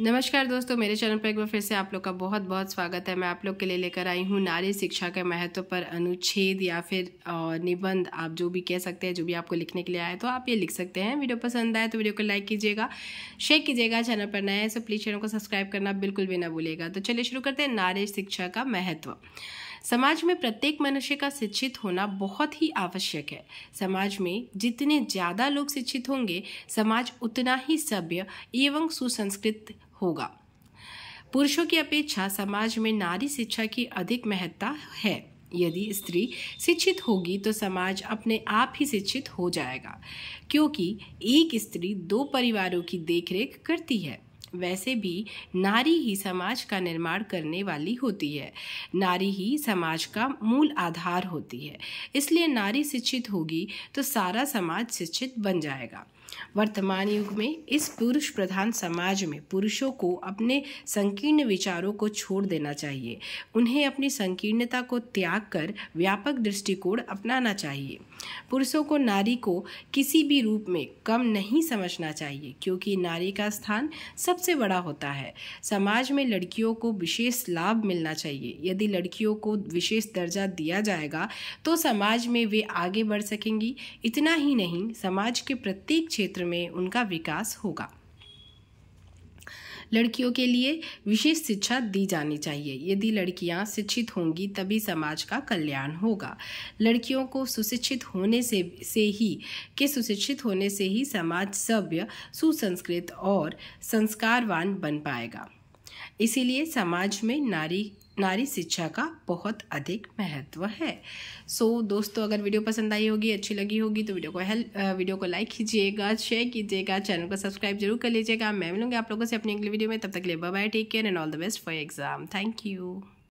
नमस्कार दोस्तों मेरे चैनल पर एक बार फिर से आप लोग का बहुत बहुत स्वागत है मैं आप लोग के लिए लेकर आई हूँ नारी शिक्षा के महत्व पर अनुच्छेद या फिर निबंध आप जो भी कह सकते हैं जो भी आपको लिखने के लिए आए तो आप ये लिख सकते हैं वीडियो पसंद आए तो वीडियो को लाइक कीजिएगा शेयर कीजिएगा चैनल पर नया है तो प्लीज़ चैनल को सब्सक्राइब करना बिल्कुल भी ना भूलेगा तो चलिए शुरू करते हैं नारी शिक्षा का महत्व समाज में प्रत्येक मनुष्य का शिक्षित होना बहुत ही आवश्यक है समाज में जितने ज़्यादा लोग शिक्षित होंगे समाज उतना ही सभ्य एवं सुसंस्कृत होगा पुरुषों की अपेक्षा समाज में नारी शिक्षा की अधिक महत्ता है यदि स्त्री शिक्षित होगी तो समाज अपने आप ही शिक्षित हो जाएगा क्योंकि एक स्त्री दो परिवारों की देखरेख करती है वैसे भी नारी ही समाज का निर्माण करने वाली होती है नारी ही समाज का मूल आधार होती है इसलिए नारी शिक्षित होगी तो सारा समाज शिक्षित बन जाएगा वर्तमान युग में इस पुरुष प्रधान समाज में पुरुषों को अपने संकीर्ण विचारों को छोड़ देना चाहिए उन्हें अपनी संकीर्णता को त्याग कर व्यापक दृष्टिकोण अपनाना चाहिए पुरुषों को नारी को किसी भी रूप में कम नहीं समझना चाहिए क्योंकि नारी का स्थान सबसे बड़ा होता है समाज में लड़कियों को विशेष लाभ मिलना चाहिए यदि लड़कियों को विशेष दर्जा दिया जाएगा तो समाज में वे आगे बढ़ सकेंगी इतना ही नहीं समाज के प्रत्येक क्षेत्र में उनका विकास होगा लड़कियों के लिए विशेष शिक्षा दी जानी चाहिए यदि लड़कियां शिक्षित होंगी तभी समाज का कल्याण होगा लड़कियों को सुशिक्षित होने से से ही के सुशिक्षित होने से ही समाज सभ्य सुसंस्कृत और संस्कारवान बन पाएगा इसीलिए समाज में नारी नारी शिक्षा का बहुत अधिक महत्व है सो so, दोस्तों अगर वीडियो पसंद आई होगी अच्छी लगी होगी तो वीडियो को हेल्प वीडियो को लाइक कीजिएगा शेयर कीजिएगा चैनल को सब्सक्राइब जरूर कर लीजिएगा मैं मिलूंगी आप लोगों से अपनी अगली वीडियो में तब तक के लिए bye take care and all the best for exam thank you